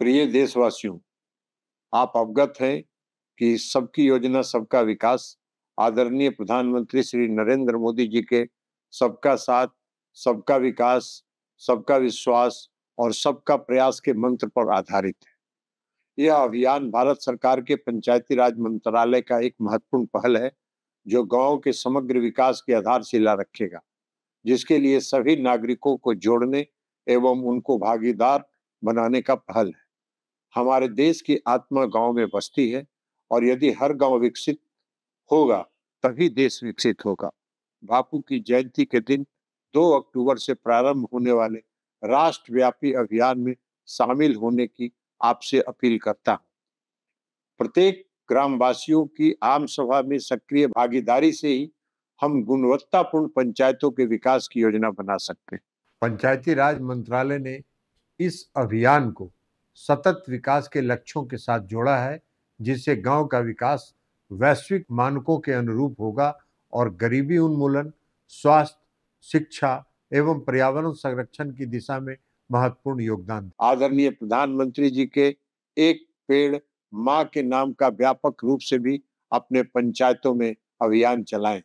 प्रिय देशवासियों आप अवगत हैं कि सबकी योजना सबका विकास आदरणीय प्रधानमंत्री श्री नरेंद्र मोदी जी के सबका साथ सबका विकास सबका विश्वास और सबका प्रयास के मंत्र पर आधारित है यह अभियान भारत सरकार के पंचायती राज मंत्रालय का एक महत्वपूर्ण पहल है जो गांव के समग्र विकास की आधारशिला रखेगा जिसके लिए सभी नागरिकों को जोड़ने एवं उनको भागीदार बनाने का पहल है हमारे देश की आत्मा गांव में बसती है और यदि हर गांव विकसित होगा तभी देश विकसित होगा बापू की जयंती के दिन 2 अक्टूबर से प्रारंभ होने वाले राष्ट्रव्यापी अभियान में शामिल होने की आपसे अपील करता हूँ प्रत्येक ग्रामवासियों की आम सभा में सक्रिय भागीदारी से ही हम गुणवत्तापूर्ण पंचायतों के विकास की योजना बना सकते हैं पंचायती राज मंत्रालय ने इस अभियान को सतत विकास के लक्ष्यों के साथ जोड़ा है जिससे गांव का विकास वैश्विक मानकों के अनुरूप होगा और गरीबी उन्मूलन स्वास्थ्य शिक्षा एवं पर्यावरण संरक्षण की दिशा में महत्वपूर्ण योगदान आदरणीय प्रधानमंत्री जी के एक पेड़ माँ के नाम का व्यापक रूप से भी अपने पंचायतों में अभियान चलाएं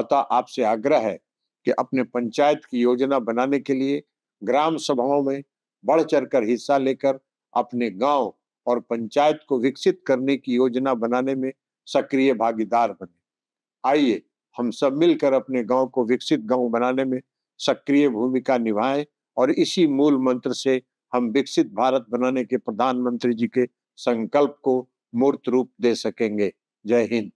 अतः आपसे आग्रह है कि अपने पंचायत की योजना बनाने के लिए ग्राम सभाओं में बढ़ चढ़कर हिस्सा लेकर अपने गांव और पंचायत को विकसित करने की योजना बनाने में सक्रिय भागीदार बने आइए हम सब मिलकर अपने गांव को विकसित गांव बनाने में सक्रिय भूमिका निभाएं और इसी मूल मंत्र से हम विकसित भारत बनाने के प्रधानमंत्री जी के संकल्प को मूर्त रूप दे सकेंगे जय हिंद